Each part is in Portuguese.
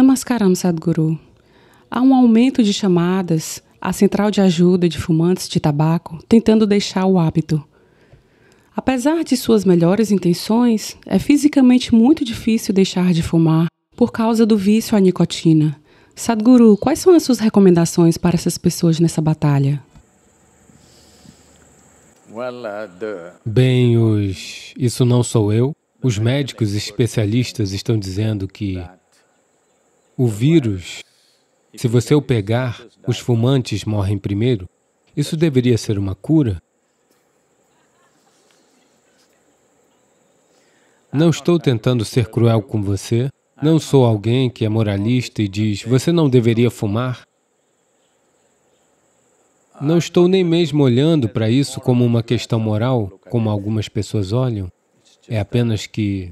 Namaskaram Sadhguru. Há um aumento de chamadas à central de ajuda de fumantes de tabaco tentando deixar o hábito. Apesar de suas melhores intenções, é fisicamente muito difícil deixar de fumar por causa do vício à nicotina. Sadhguru, quais são as suas recomendações para essas pessoas nessa batalha? Bem, os. Isso não sou eu. Os médicos especialistas estão dizendo que o vírus, se você o pegar, os fumantes morrem primeiro. Isso deveria ser uma cura? Não estou tentando ser cruel com você. Não sou alguém que é moralista e diz, você não deveria fumar. Não estou nem mesmo olhando para isso como uma questão moral, como algumas pessoas olham. É apenas que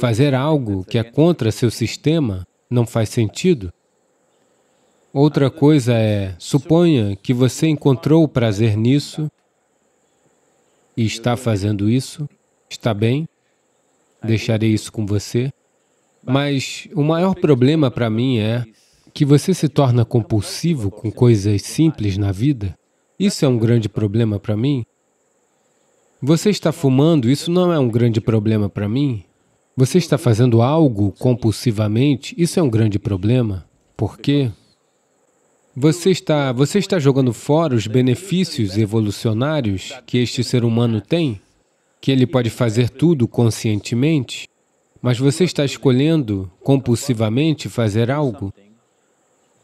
fazer algo que é contra seu sistema não faz sentido. Outra coisa é, suponha que você encontrou o prazer nisso e está fazendo isso, está bem, deixarei isso com você. Mas o maior problema para mim é que você se torna compulsivo com coisas simples na vida. Isso é um grande problema para mim. Você está fumando, isso não é um grande problema para mim. Você está fazendo algo compulsivamente, isso é um grande problema. Por quê? Você está, você está jogando fora os benefícios evolucionários que este ser humano tem, que ele pode fazer tudo conscientemente, mas você está escolhendo compulsivamente fazer algo.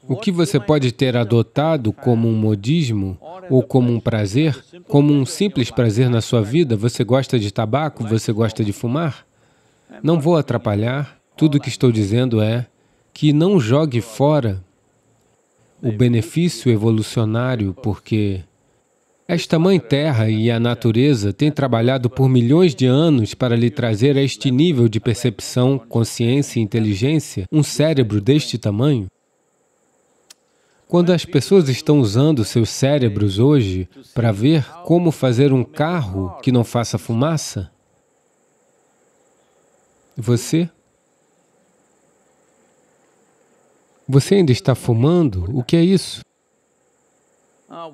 O que você pode ter adotado como um modismo ou como um prazer, como um simples prazer na sua vida, você gosta de tabaco, você gosta de fumar? Não vou atrapalhar, tudo o que estou dizendo é que não jogue fora o benefício evolucionário, porque esta Mãe Terra e a natureza têm trabalhado por milhões de anos para lhe trazer a este nível de percepção, consciência e inteligência um cérebro deste tamanho. Quando as pessoas estão usando seus cérebros hoje para ver como fazer um carro que não faça fumaça, você? Você ainda está fumando? O que é isso? Ah,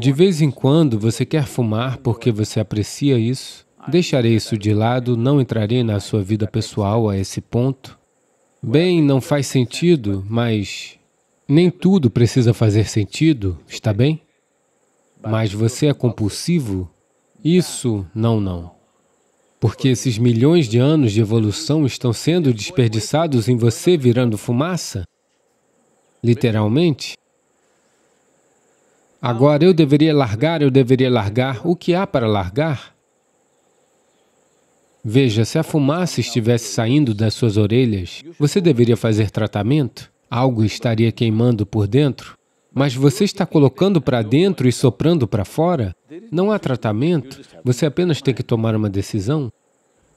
de vez em quando você quer fumar porque você aprecia isso. Deixarei isso de lado, não entrarei na sua vida pessoal a esse ponto. Bem, não faz sentido, mas nem tudo precisa fazer sentido, está bem? Mas você é compulsivo? Isso, não, não. Porque esses milhões de anos de evolução estão sendo desperdiçados em você virando fumaça? Literalmente? Agora eu deveria largar, eu deveria largar. O que há para largar? Veja, se a fumaça estivesse saindo das suas orelhas, você deveria fazer tratamento? Algo estaria queimando por dentro? Mas você está colocando para dentro e soprando para fora? Não há tratamento, você apenas tem que tomar uma decisão.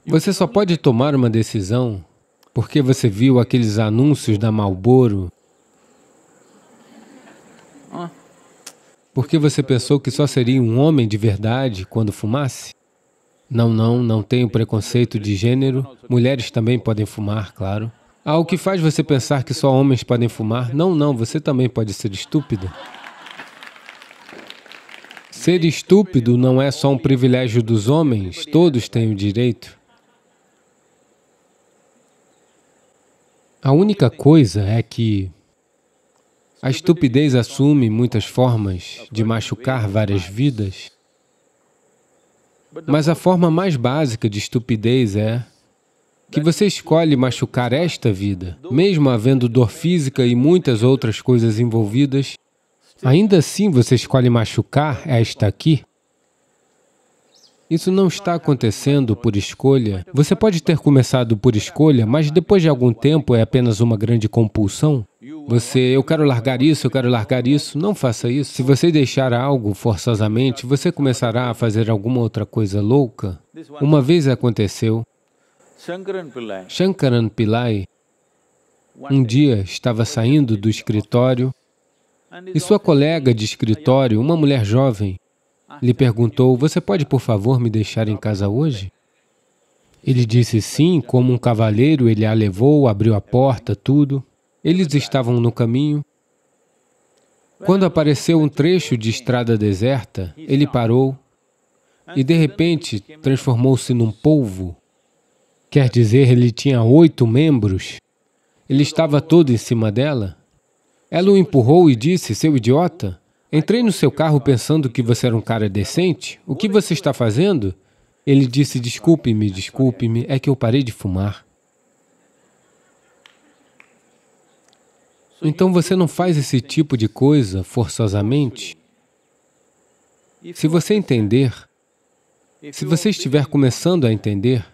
Você só pode tomar uma decisão porque você viu aqueles anúncios da Marlboro, porque você pensou que só seria um homem de verdade quando fumasse. Não, não, não tenho preconceito de gênero. Mulheres também podem fumar, claro. Ah, o que faz você pensar que só homens podem fumar? Não, não, você também pode ser estúpida. Ser estúpido não é só um privilégio dos homens, todos têm o direito. A única coisa é que a estupidez assume muitas formas de machucar várias vidas, mas a forma mais básica de estupidez é que você escolhe machucar esta vida, mesmo havendo dor física e muitas outras coisas envolvidas, Ainda assim você escolhe machucar esta aqui? Isso não está acontecendo por escolha. Você pode ter começado por escolha, mas depois de algum tempo é apenas uma grande compulsão. Você, eu quero largar isso, eu quero largar isso. Não faça isso. Se você deixar algo forçosamente, você começará a fazer alguma outra coisa louca. Uma vez aconteceu. Shankaran Pillai um dia estava saindo do escritório e sua colega de escritório, uma mulher jovem, lhe perguntou: Você pode, por favor, me deixar em casa hoje? Ele disse sim, como um cavalheiro, ele a levou, abriu a porta, tudo. Eles estavam no caminho. Quando apareceu um trecho de estrada deserta, ele parou e, de repente, transformou-se num polvo. Quer dizer, ele tinha oito membros. Ele estava todo em cima dela. Ela o empurrou e disse, seu idiota, entrei no seu carro pensando que você era um cara decente. O que você está fazendo? Ele disse, desculpe-me, desculpe-me, é que eu parei de fumar. Então você não faz esse tipo de coisa forçosamente? Se você entender, se você estiver começando a entender,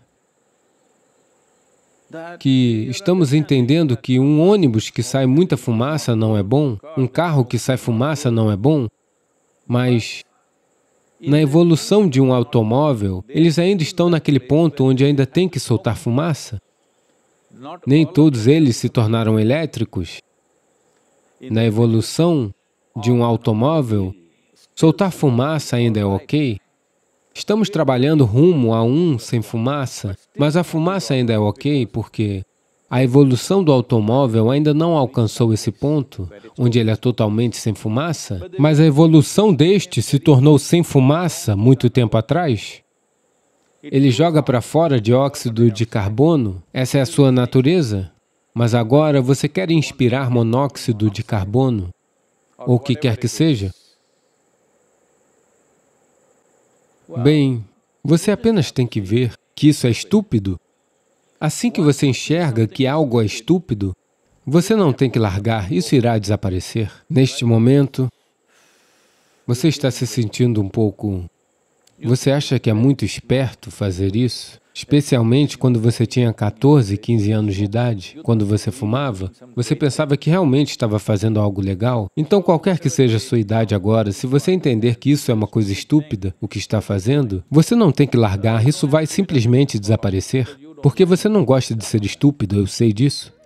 que estamos entendendo que um ônibus que sai muita fumaça não é bom, um carro que sai fumaça não é bom, mas na evolução de um automóvel, eles ainda estão naquele ponto onde ainda tem que soltar fumaça. Nem todos eles se tornaram elétricos. Na evolução de um automóvel, soltar fumaça ainda é ok, Estamos trabalhando rumo a um sem fumaça, mas a fumaça ainda é ok porque a evolução do automóvel ainda não alcançou esse ponto, onde ele é totalmente sem fumaça, mas a evolução deste se tornou sem fumaça muito tempo atrás. Ele joga para fora dióxido de carbono, essa é a sua natureza, mas agora você quer inspirar monóxido de carbono, ou o que quer que seja, Bem, você apenas tem que ver que isso é estúpido. Assim que você enxerga que algo é estúpido, você não tem que largar, isso irá desaparecer. Neste momento, você está se sentindo um pouco você acha que é muito esperto fazer isso? Especialmente quando você tinha 14, 15 anos de idade, quando você fumava, você pensava que realmente estava fazendo algo legal. Então, qualquer que seja a sua idade agora, se você entender que isso é uma coisa estúpida, o que está fazendo, você não tem que largar, isso vai simplesmente desaparecer. Porque você não gosta de ser estúpido, eu sei disso.